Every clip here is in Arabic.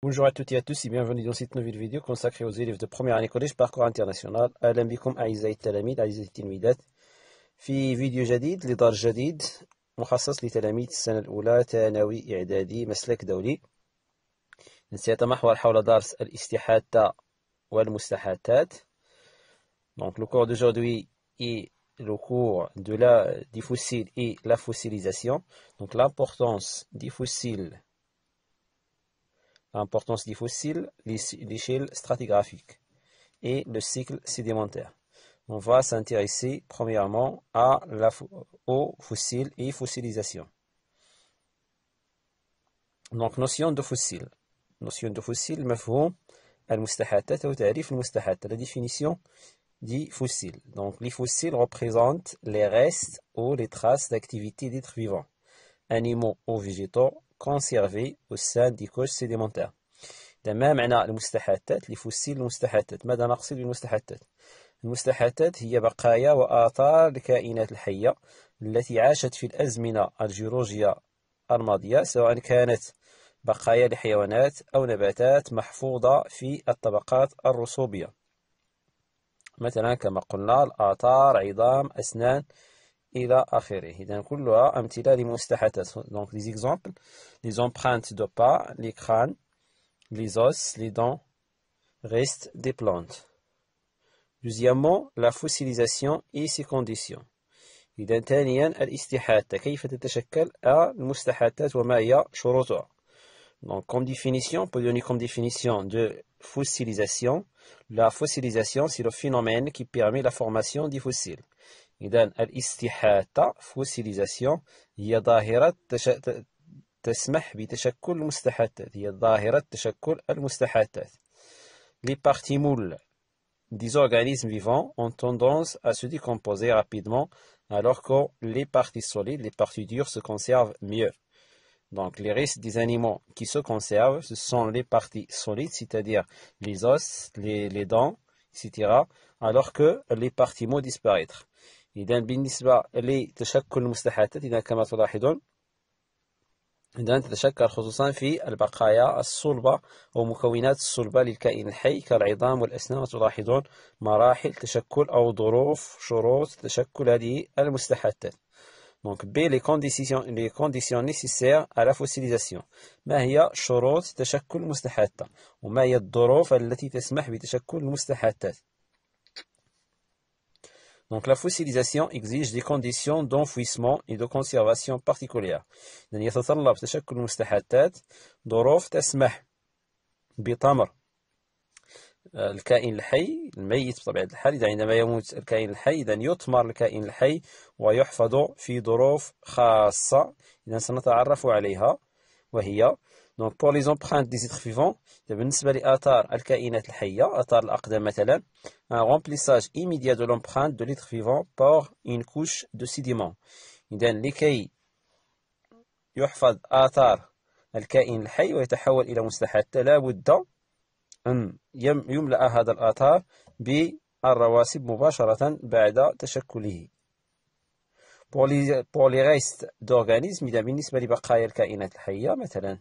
Bonjour à toutes et à tous et bienvenue dans cette nouvelle vidéo consacrée aux élèves de première année collège parcours international. اهلا بكم اعزائي التلاميذ اعزائي التلميذات في فيديو جديد لدار جديد مخصص لتلاميذ السنة الأولى ثانوي إعدادي مسلك دولي سيتمحور حول درس الاستحاثة والمستحاثات Donc le cours d'aujourd'hui est le cours de la, des fossiles et la fossilisation. Donc l'importance des fossiles l'importance des fossiles, l'échelle stratigraphique et le cycle sédimentaire. On va s'intéresser premièrement à la, aux fossiles et fossilisation. Donc, notion de fossile. Notion de fossile, me faut la définition dit fossile. Donc, les fossiles représentent les restes ou les traces d'activité d'êtres vivants, animaux ou végétaux, كونسيرفي او سان دي كوش سيديمونتير ما معنى المستحاثات لفسيل المستحاثات ماذا نقصد بالمستحاثات المستحاثات هي بقايا وآثار الكائنات الحية التي عاشت في الأزمنة الجيولوجية الماضية سواء كانت بقايا لحيوانات أو نباتات محفوظة في الطبقات الرسوبية مثلا كما قلنا الآثار عظام أسنان affaire. Donc les exemples, les empreintes de pas, les crânes, les os, les dents, restes des plantes. Deuxièmement, la fossilisation et ses conditions. Donc, comme définition, on peut donner comme définition de fossilisation. La fossilisation, c'est le phénomène qui permet la formation des fossiles. Les parties moules des organismes vivants ont tendance à se décomposer rapidement alors que les parties solides, les parties dures se conservent mieux. Donc les restes des animaux qui se conservent, ce sont les parties solides, c'est-à-dire les os, les, dents, etc., alors que les parties moules disparaître. إذا بالنسبة لتشكل المستحاثات إذا كما تلاحظون إذا تتشكل خصوصا في البقايا الصلبة ومكونات الصلبة للكائن الحي كالعظام والأسنان وتلاحظون مراحل تشكل أو ظروف شروط تشكل هذه المستحاثات دونك بي لي كونديسيون لي كونديسيون نيسيسير ا لا فوسيليزاسيون ما هي شروط تشكل المستحاثة؟ وما هي الظروف التي تسمح بتشكل المستحاثات؟ Donc la fossilisation exige des conditions d'enfouissement et de conservation particulières. الكائن الحي الميت بطبيعة الحال إذا عندما يموت الكائن الحي إذا يطمر الكائن الحي ويحفظ في ظروف خاصة إذا سنتعرف عليها وهي دونك بور لي زومبرانت دي زيتر فيفون بالنسبه لاثار الكائنات الحيه اثار الاقدام مثلا ان رومبليساج ايميديا دو لومبرانت دو ليتر فيفون بور اون كوش دو سيديمون اذا لكي يحفظ اثار الكائن الحي ويتحول الى مستحات لا بد ان يملا هذا الاثار بالرواسب مباشره بعد تشكله بور لي ريست دورغانيزم اذا بالنسبه لبقايا الكائنات الحيه مثلا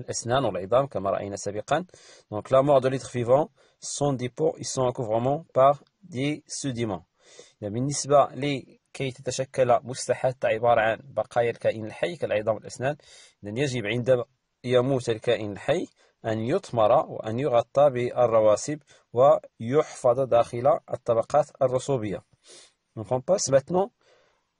الأسنان والعظام كما رأينا سابقا دونك لا mort دو ليتر فيفون سون dépôt ils sont en couvrement par des sédiments بالنسبة لكي تتشكل مستحات عبارة عن بقايا الكائن الحي كالعظام والأسنان لن يجب عندما يموت الكائن الحي أن يطمر وأن يغطى بالرواسب ويحفظ داخل الطبقات الرسوبية. Donc on maintenant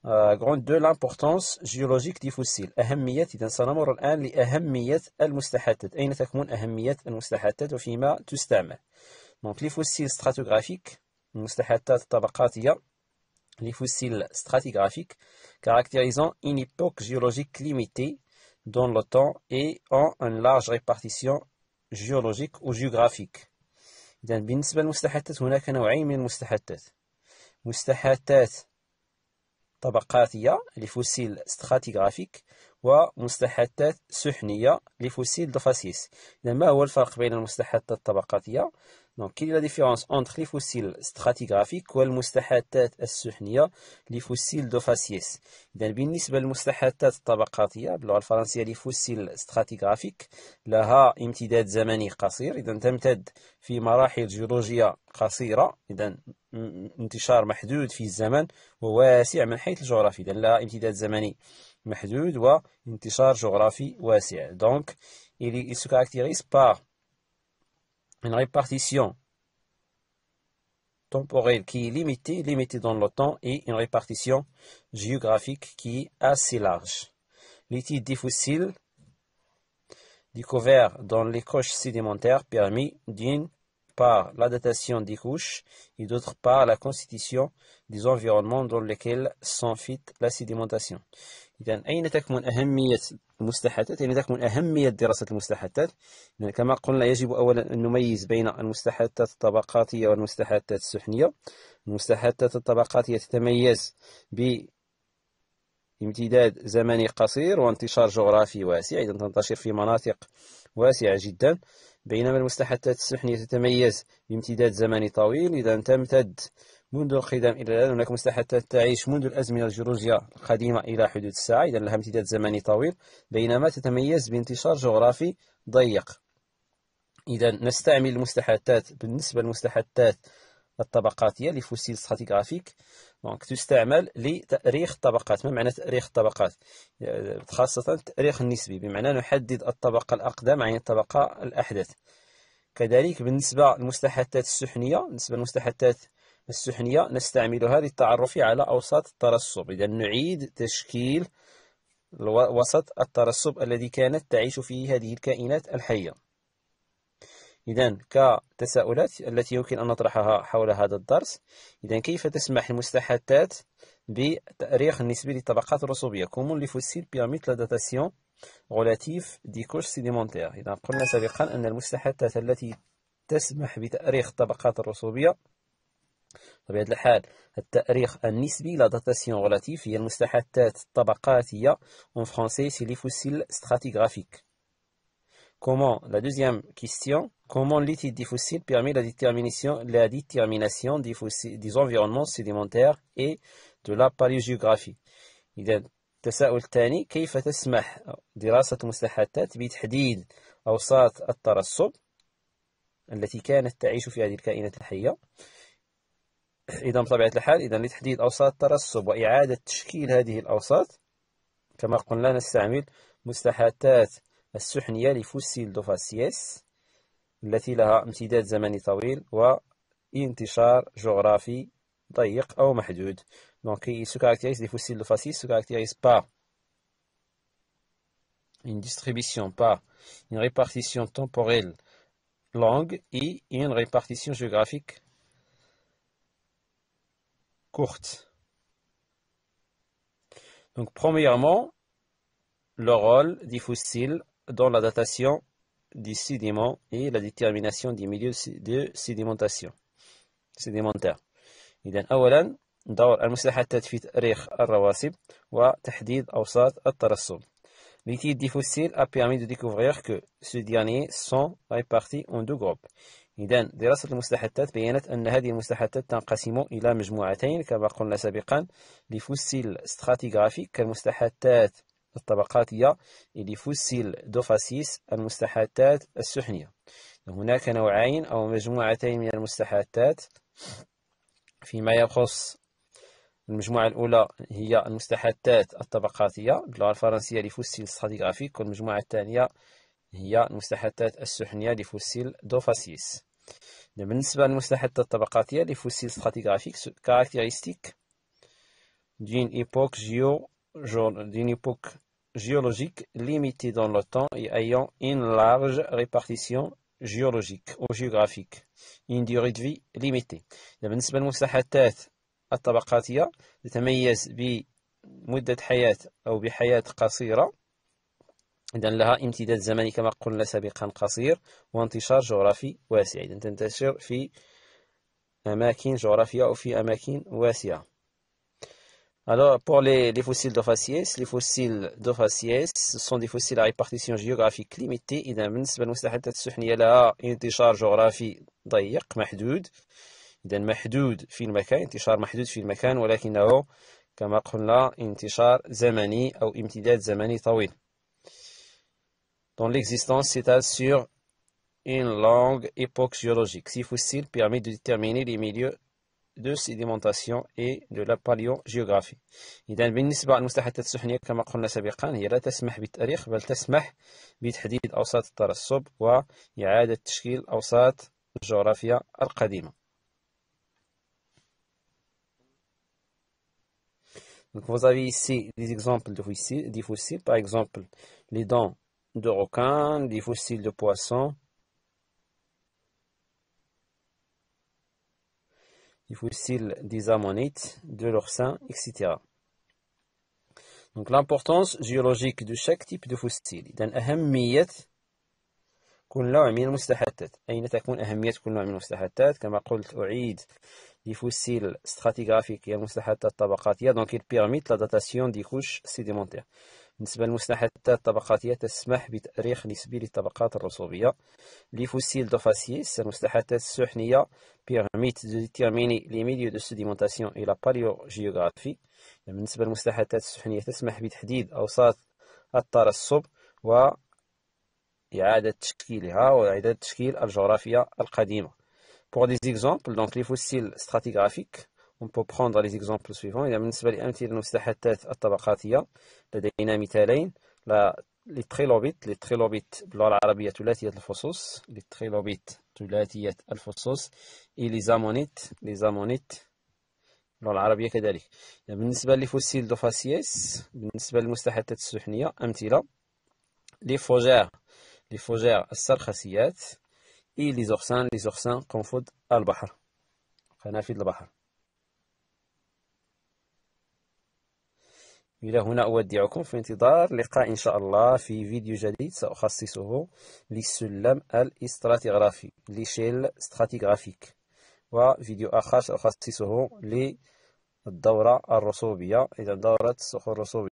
جروند دو لامبورتونس جيولوجيك دي فوسيل أهمية إذا سنمر الآن لأهمية المستحدث أين تكمن أهمية المستحدث وفيما تستعمل دونك لي فوسيل ستراتوغرافيك المستحدثات الطبقاتية لي فوسيل ستراتيغرافيك كاركتيريزون إين ايبوك جيولوجيك ليميتي دون لو طون اي اون ان لارج ريبارتيسيون جيولوجيك او جيوغرافيك إذا بالنسبة للمستحدث هناك نوعين من المستحدث مستحدثات طبقاتية لفوسيل ستراتيغرافيك ومستحثات سحنية لفوسيل دفاسيس إذا ما هو الفرق بين المستحثات الطبقاتية دونك كاين لا ديفيرونس اونتر لي فوسيل ستراتيغرافيك والمستحاثات السحنيه لي فوسيل دو فاسيس اذا بالنسبه للمستحاثات الطبقاتيه باللغه الفرنسيه لي فوسيل ستراتيغرافيك لها امتداد زمني قصير اذا تمتد في مراحل جيولوجيه قصيره اذا انتشار محدود في الزمن وواسع من حيث الجغرافي اذا لها امتداد زمني محدود وانتشار جغرافي واسع دونك il se caractérise par une répartition temporelle qui est limitée, limitée dans le temps, et une répartition géographique qui est assez large. L'étude des fossiles découverts dans les couches sédimentaires permet d'une part l'adaptation des couches et d'autre part la constitution des environnements dans lesquels s'enfite la sédimentation. إذا أين تكمن أهمية المستحدثات؟ أين تكمن أهمية دراسة المستحدثات؟ كما قلنا يجب أولا أن نميز بين المستحدثات الطبقاتية والمستحدثات السحنية. المستحدثات الطبقاتية تتميز بامتداد زمني قصير وانتشار جغرافي واسع، إذا تنتشر في مناطق واسعة جدا. بينما المستحدثات السحنية تتميز بامتداد زمني طويل، إذا تمتد منذ القدم إلى الآن هناك مساحة تعيش منذ الأزمنة الجيولوجية القديمة إلى حدود الساعة إذا لها امتداد زمني طويل بينما تتميز بانتشار جغرافي ضيق إذا نستعمل المستحثات بالنسبة للمستحثات الطبقاتية لفوسيل ستراتيغرافيك دونك تستعمل لتأريخ الطبقات ما معنى تأريخ الطبقات آه، خاصة التأريخ النسبي بمعنى نحدد الطبقة الأقدم عن الطبقة الأحدث كذلك بالنسبة للمستحثات السحنية بالنسبة للمستحثات السحنية نستعملها للتعرف على أوساط الترسب إذا نعيد تشكيل وسط الترسب الذي كانت تعيش فيه هذه الكائنات الحية إذا كتساؤلات التي يمكن أن نطرحها حول هذا الدرس إذا كيف تسمح المستحثات بتاريخ النسبي للطبقات الرسوبية كومون لفوسيل بيرميت لا داتاسيون غولاتيف دي كوش سيديمونتير إذا قلنا سابقا أن المستحثات التي تسمح بتاريخ الطبقات الرسوبية طبيعة الحال التاريخ النسبي لا داتاسيون غلاتيف هي المستحاثات الطبقاتية اون فرونسي سي لي فوسيل ستراتيغرافيك كومون لا دوزيام كيستيون كومون لي دي فوسيل بيرمي لا ديتيرمينيسيون لا ديتيرمينياسيون دي فوسيل دي زونفيرونمون سيديمونتير اي دو لا باليوجيوغرافي اذا التساؤل الثاني كيف تسمح دراسة المستحاثات بتحديد أوساط الترسب التي كانت تعيش في هذه الكائنات الحية؟ إذا بطبيعة الحال إذا لتحديد أوساط الترسب وإعادة تشكيل هذه الأوساط كما قلنا نستعمل مستحاتات السحنية لفوسيل دو فاسيس التي لها امتداد زمني طويل وانتشار جغرافي ضيق أو محدود دونك il se caractérise, فوسيل fossiles de facies با caractérisent ديستريبيسيون با distribution, ريبارتيسيون une لونغ اي longue ريبارتيسيون جيوغرافيك courte. Donc, premièrement, le rôle des fossiles dans la datation des sédiments et la détermination des milieux de sédimentation sédimentaire. إذا أولا دور des fossiles a permis de découvrir que ces derniers sont répartis en deux groupes. إذا دراسة المستحدثات بيّنت أن هذه المستحدثات تنقسم إلى مجموعتين كما قلنا سابقا لفوسيل ستراتيغرافيك كالمستحدثات الطبقاتية لفوسيل دوفاسيس المستحدثات السحنية هناك نوعين أو مجموعتين من المستحدثات فيما يخص المجموعة الأولى هي المستحدثات الطبقاتية باللغة الفرنسية لفوسيل ستراتيغرافيك والمجموعة الثانية هي المستحدثات السحنية لفوسيل دوفاسيس بالنسبة للمستحدث الطبقاتية لي فوسيل ستراتيغرافيك كاركتيريستيك d'une époque géo, d'une époque géologique limitée dans le temps et ayant une large répartition géologique ou géographique une durée de vie limitée بالنسبة للمستحدثات الطبقاتية تتميز بمدة حياة أو بحياة قصيرة إذا لها امتداد زمني كما قلنا سابقا قصير وانتشار جغرافي واسع إذا تنتشر في أماكن جغرافية أو في أماكن واسعة Alors, pour لي فوسيل دو فاسيس لي فوسيل دو فاسيس sont دي فوسيل à répartition géographique limitée. إذا بالنسبة للمستحدثات السحنية لها انتشار جغرافي ضيق محدود. إذا محدود في المكان، انتشار محدود في المكان ولكنه كما قلنا انتشار زمني أو امتداد زمني طويل. dont l'existence s'étale sur une longue époque géologique. Ces fossiles permettent de déterminer les milieux de sédimentation et de la paléogéographie. إذا بالنسبة للمصطلحات السحنية كما قلنا سابقا هي لا تسمح بالتاريخ بل تسمح بتحديد أوساط الترسب وإعادة تشكيل أوساط الجغرافيا القديمة. Donc vous avez ici des exemples de fossiles, des fossiles, par exemple les dents de requins, des fossiles de poissons. des fossiles des ammonites, de l'oursin, etc. Donc l'importance géologique de chaque type de fossile. أهمية كل نوع من تكون أهمية كل fossiles stratigraphiques donc il permet la datation des couches sédimentaires. النسبة المستحدثة الطبقاتية تسمح بتأريخ نسبي للطبقات الرسوبية لي فوسيل دو فاسيس المستحدثة السحنية بيرميت دو ديتيرميني لي ميليو دو سيديمونتاسيون إلى جيوغرافي يعني بالنسبة للمستحدثات السحنية تسمح بتحديد أوساط الترسب و إعادة تشكيلها وإعادة تشكيل الجغرافيا القديمة. Pour des exemples, donc les fossiles stratigraphiques On peut prendre les exemples suivants. إذا بالنسبة لأمثلة المستحثات الطبقاتية لدينا مثالين trilobites, للتريلوبيت باللغة العربية ثلاثية الفصوص للتريلوبيت ثلاثية الفصوص ammonites, ليزامونيت ليزامونيت باللغة العربية كذلك بالنسبة لفوسيل دوفاسيس بالنسبة للمستحثات السحنية أمثلة لي فوجير لي فوجير السرخسيات إي لي زوغسان قنفذ البحر قنافذ البحر إلى هنا أودعكم في انتظار لقاء إن شاء الله في فيديو جديد سأخصصه للسلم الاستراتيغرافي لشيل استراتيغرافيك وفيديو آخر سأخصصه للدورة الرسوبية إذا دورة الصخور الرسوبية